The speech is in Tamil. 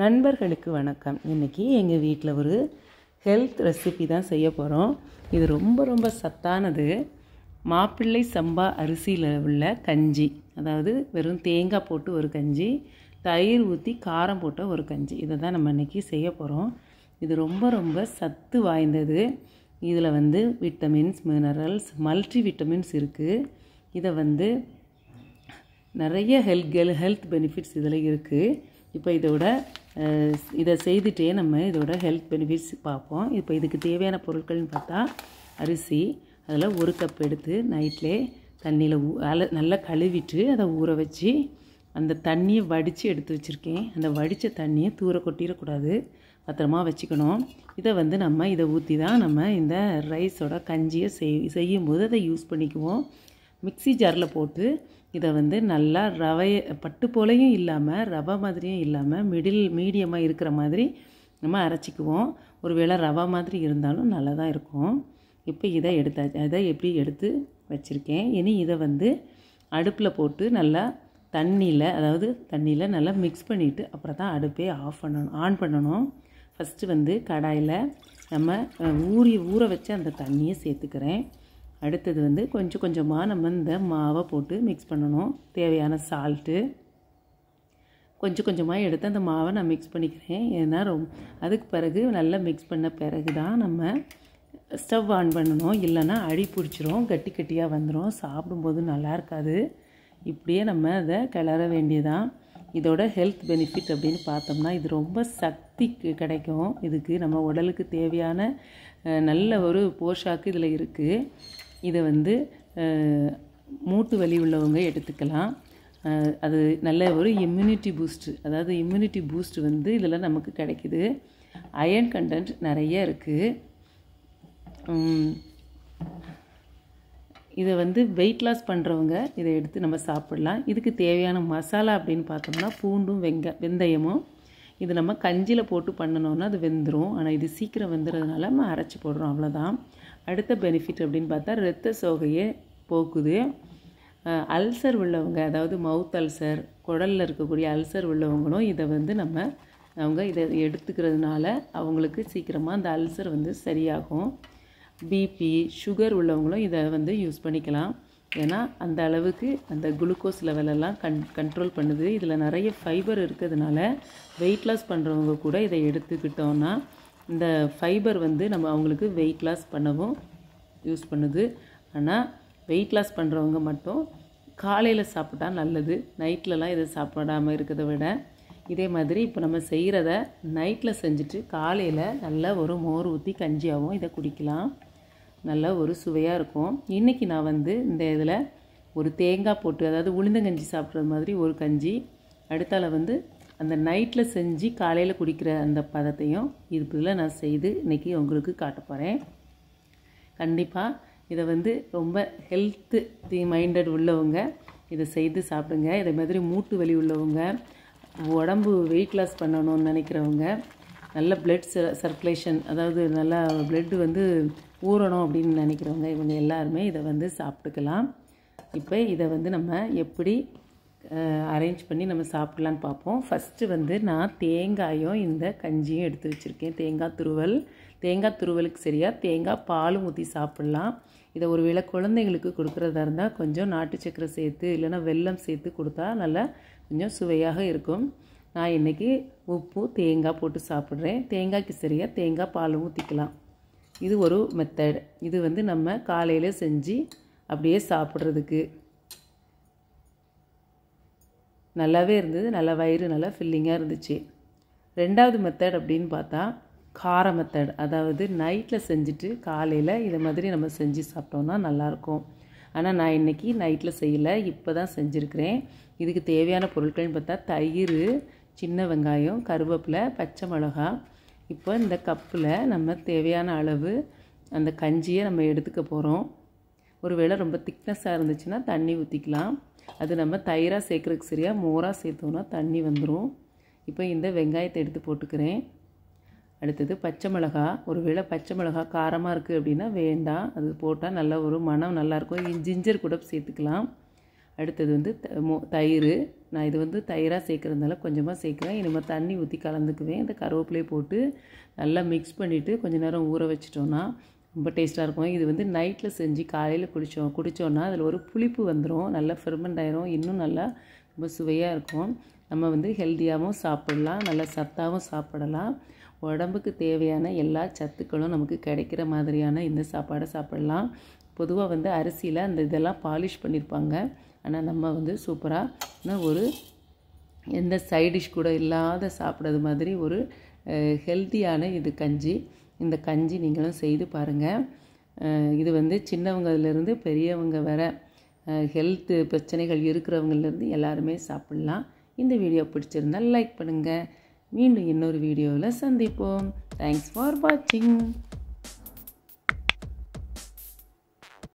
நண்பர்களுக்கு வணக்கம் இன்றைக்கி எங்கள் வீட்டில் ஒரு ஹெல்த் ரெசிபி தான் செய்ய போகிறோம் இது ரொம்ப ரொம்ப சத்தானது மாப்பிள்ளை சம்பா அரிசியில் உள்ள கஞ்சி அதாவது வெறும் தேங்காய் போட்டு ஒரு கஞ்சி தயிர் ஊற்றி காரம் போட்ட ஒரு கஞ்சி இதை தான் நம்ம இன்றைக்கி செய்ய போகிறோம் இது ரொம்ப ரொம்ப சத்து வாய்ந்தது இதில் வந்து விட்டமின்ஸ் மினரல்ஸ் மல்டி விட்டமின்ஸ் இருக்குது இதை வந்து நிறைய ஹெல்த் ஹெல்த் பெனிஃபிட்ஸ் இதில் இருக்குது இப்போ இதோட இதை செய்துட்டே நம்ம இதோட ஹெல்த் பெனிஃபிட்ஸ் பார்ப்போம் இப்போ இதுக்கு தேவையான பொருட்கள்னு பார்த்தா அரிசி அதில் ஒரு கப் எடுத்து நைட்லே தண்ணியில் ஊ அல நல்லா கழுவிட்டு அதை ஊற வச்சு அந்த தண்ணியை வடித்து எடுத்து வச்சுருக்கேன் அந்த வடித்த தண்ணியை தூர கொட்டிடக்கூடாது பத்திரமா வச்சுக்கணும் இதை வந்து நம்ம இதை ஊற்றி தான் நம்ம இந்த ரைஸோட கஞ்சியை செய் செய்யும்போது அதை யூஸ் பண்ணிக்குவோம் மிக்சி ஜாரில் போட்டு இதை வந்து நல்லா ரவையை பட்டு போலையும் இல்லாமல் ரவை மாதிரியும் இல்லாமல் மிடில் மீடியமாக இருக்கிற மாதிரி நம்ம அரைச்சிக்குவோம் ஒரு வேளை ரவா மாதிரி இருந்தாலும் நல்லா தான் இருக்கும் இப்போ இதை எடுத்தா அதை எப்படி எடுத்து வச்சுருக்கேன் இனி இதை வந்து அடுப்பில் போட்டு நல்லா தண்ணியில் அதாவது தண்ணியில் நல்லா மிக்ஸ் பண்ணிவிட்டு அப்புறம் தான் அடுப்பே ஆஃப் பண்ணணும் ஆன் பண்ணணும் ஃபஸ்ட்டு வந்து கடாயில் நம்ம ஊறி ஊற வச்சு அந்த தண்ணியை சேர்த்துக்கிறேன் அடுத்தது வந்து கொஞ்சம் கொஞ்சமாக நம்ம இந்த மாவை போட்டு மிக்ஸ் பண்ணணும் தேவையான சால்ட்டு கொஞ்சம் கொஞ்சமாக எடுத்து அந்த மாவை நான் மிக்ஸ் பண்ணிக்கிறேன் ஏன்னா ரொம்ப அதுக்கு பிறகு நல்லா மிக்ஸ் பண்ண பிறகு தான் நம்ம ஸ்டவ் ஆன் பண்ணணும் இல்லைன்னா அடி பிடிச்சிரும் கட்டி கட்டியாக வந்துடும் சாப்பிடும்போது நல்லா இருக்காது இப்படியே நம்ம அதை கிளற வேண்டியதான் இதோட ஹெல்த் பெனிஃபிட் அப்படின்னு பார்த்தோம்னா இது ரொம்ப சக்தி கிடைக்கும் இதுக்கு நம்ம உடலுக்கு தேவையான நல்ல ஒரு போஷாக்கு இதில் இருக்குது இதை வந்து மூட்டு வலி உள்ளவங்க எடுத்துக்கலாம் அது நல்ல ஒரு இம்யூனிட்டி பூஸ்ட்டு அதாவது இம்யூனிட்டி பூஸ்ட் வந்து இதெல்லாம் நமக்கு கிடைக்கிது அயன் கண்டென்ட் நிறைய இருக்குது இதை வந்து வெயிட் லாஸ் பண்ணுறவங்க இதை எடுத்து நம்ம சாப்பிட்லாம் இதுக்கு தேவையான மசாலா அப்படின்னு பார்த்தோம்னா பூண்டும் வெங்க வெந்தயமும் இது நம்ம கஞ்சியில் போட்டு பண்ணணுன்னா அது வெந்துடும் ஆனால் இது சீக்கிரம் வெந்துறதுனால நம்ம அரைச்சி போடுறோம் அவ்வளோதான் அடுத்த பெனிஃபிட் அப்படின்னு பார்த்தா ரத்த சோகையை போக்குது அல்சர் உள்ளவங்க அதாவது மவுத் அல்சர் குடலில் இருக்கக்கூடிய அல்சர் உள்ளவங்களும் இதை வந்து நம்ம அவங்க இதை எடுத்துக்கிறதுனால அவங்களுக்கு சீக்கிரமாக அந்த அல்சர் வந்து சரியாகும் பிபி சுகர் உள்ளவங்களும் இதை வந்து யூஸ் பண்ணிக்கலாம் ஏன்னா அந்த அளவுக்கு அந்த குளுக்கோஸ் லெவலெல்லாம் கண் கண்ட்ரோல் பண்ணுது இதில் நிறைய ஃபைபர் இருக்கிறதுனால வெயிட் லாஸ் பண்ணுறவங்க கூட இதை எடுத்துக்கிட்டோன்னா இந்த ஃபைபர் வந்து நம்ம அவங்களுக்கு வெயிட் லாஸ் பண்ணவும் யூஸ் பண்ணுது ஆனால் வெயிட் லாஸ் பண்ணுறவங்க மட்டும் காலையில் சாப்பிட்டா நல்லது நைட்லலாம் இதை சாப்பிடாமல் இருக்கிறத விட இதே மாதிரி இப்போ நம்ம செய்கிறத நைட்டில் செஞ்சுட்டு காலையில் நல்ல ஒரு மோர் ஊற்றி கஞ்சியாகவும் இதை குடிக்கலாம் நல்ல ஒரு சுவையாக இருக்கும் இன்றைக்கி நான் வந்து இந்த இதில் ஒரு தேங்காய் போட்டு அதாவது உளுந்தங்கஞ்சி சாப்பிட்றது மாதிரி ஒரு கஞ்சி அடுத்தால வந்து அந்த நைட்டில் செஞ்சு காலையில் குடிக்கிற அந்த பதத்தையும் இதில் நான் செய்து இன்றைக்கி உங்களுக்கு காட்ட போகிறேன் கண்டிப்பாக இதை வந்து ரொம்ப ஹெல்த்து தி மைண்டட் உள்ளவங்க இதை செய்து சாப்பிடுங்க இதே மாதிரி மூட்டு வலி உள்ளவங்க உடம்பு வெயிட் லாஸ் பண்ணணும்னு நினைக்கிறவங்க நல்ல பிளட் சர்க்குலேஷன் அதாவது நல்லா பிளட்டு வந்து ஊறணும் அப்படின்னு நினைக்கிறவங்க இவங்க எல்லாருமே இதை வந்து சாப்பிட்டுக்கலாம் இப்போ இதை வந்து நம்ம எப்படி அரேஞ்ச் பண்ணி நம்ம சாப்பிட்லான்னு பார்ப்போம் ஃபஸ்ட்டு வந்து நான் தேங்காயும் இந்த கஞ்சியும் எடுத்து வச்சுருக்கேன் தேங்காய் துருவல் தேங்காய் துருவலுக்கு சரியாக தேங்காய் பாலும் ஊற்றி சாப்பிட்லாம் இதை ஒரு வேளை குழந்தைங்களுக்கு கொடுக்குறதா இருந்தால் கொஞ்சம் நாட்டு சக்கரை சேர்த்து இல்லைன்னா வெல்லம் சேர்த்து கொடுத்தா நல்லா கொஞ்சம் சுவையாக இருக்கும் நான் இன்றைக்கி உப்பு தேங்காய் போட்டு சாப்பிட்றேன் தேங்காய்க்கு சரியாக தேங்காய் பாலும் ஊற்றிக்கலாம் இது ஒரு மெத்தட் இது வந்து நம்ம காலையில் செஞ்சு அப்படியே சாப்பிட்றதுக்கு நல்லாவே இருந்தது நல்ல வயிறு நல்லா ஃபில்லிங்காக இருந்துச்சு ரெண்டாவது மெத்தட் அப்படின்னு பார்த்தா கார மெத்தட் அதாவது நைட்டில் செஞ்சுட்டு காலையில் இதை மாதிரி நம்ம செஞ்சு சாப்பிட்டோம்னா நல்லாயிருக்கும் ஆனால் நான் இன்றைக்கி நைட்டில் செய்யலை இப்போ தான் செஞ்சுருக்கிறேன் இதுக்கு தேவையான பொருட்கள்னு பார்த்தா தயிர் சின்ன வெங்காயம் கருவேப்பிலை பச்சை மிளகா இப்போ இந்த கப்பில் நம்ம தேவையான அளவு அந்த கஞ்சியை நம்ம எடுத்துக்க போகிறோம் ஒருவேளை ரொம்ப திக்னஸ்ஸாக இருந்துச்சுன்னா தண்ணி ஊற்றிக்கலாம் அது நம்ம தயிராக சேர்க்குறதுக்கு சரியாக மோராக சேர்த்தோன்னா தண்ணி வந்துடும் இப்போ இந்த வெங்காயத்தை எடுத்து போட்டுக்கிறேன் அடுத்தது பச்சை மிளகா ஒரு வேளை பச்சை மிளகா காரமாக இருக்குது அப்படின்னா வேண்டாம் அது போட்டால் நல்ல ஒரு மனம் நல்லாயிருக்கும் ஜிஞ்சர் கூட சேர்த்துக்கலாம் அடுத்தது வந்து தயிர் நான் இது வந்து தயிராக சேர்க்குறதுனால கொஞ்சமாக சேர்க்குறேன் இனிமேல் தண்ணி ஊற்றி கலந்துக்குவேன் இந்த கருவேப்பிலையை போட்டு நல்லா மிக்ஸ் பண்ணிவிட்டு கொஞ்சம் நேரம் ஊற வச்சிட்டோன்னா ரொம்ப டேஸ்ட்டாக இருக்கும் இது வந்து நைட்டில் செஞ்சு காலையில் குடித்தோம் குடித்தோன்னா அதில் ஒரு புளிப்பு வந்துடும் நல்லா ஃபெர்மெண்ட் ஆயிரும் இன்னும் நல்லா ரொம்ப சுவையாக இருக்கும் நம்ம வந்து ஹெல்த்தியாகவும் சாப்பிடலாம் நல்லா சத்தாகவும் சாப்பிடலாம் உடம்புக்கு தேவையான எல்லா சத்துக்களும் நமக்கு கிடைக்கிற மாதிரியான இந்த சாப்பாடை சாப்பிடலாம் பொதுவாக வந்து அரிசியில் அந்த இதெல்லாம் பாலிஷ் பண்ணியிருப்பாங்க ஆனால் நம்ம வந்து சூப்பராக ஒரு எந்த சைடிஷ் கூட இல்லாத சாப்பிட்றது மாதிரி ஒரு ஹெல்த்தியான இது கஞ்சி இந்த கஞ்சி நீங்களும் செய்து பாருங்கள் இது வந்து சின்னவங்கலேருந்து பெரியவங்க வர ஹெல்த் பிரச்சனைகள் இருக்கிறவங்கலேருந்து எல்லாருமே சாப்பிட்லாம் இந்த வீடியோ பிடிச்சிருந்தால் லைக் பண்ணுங்கள் மீண்டும் இன்னொரு வீடியோவில் சந்திப்போம் தேங்க்ஸ் ஃபார் வாட்சிங்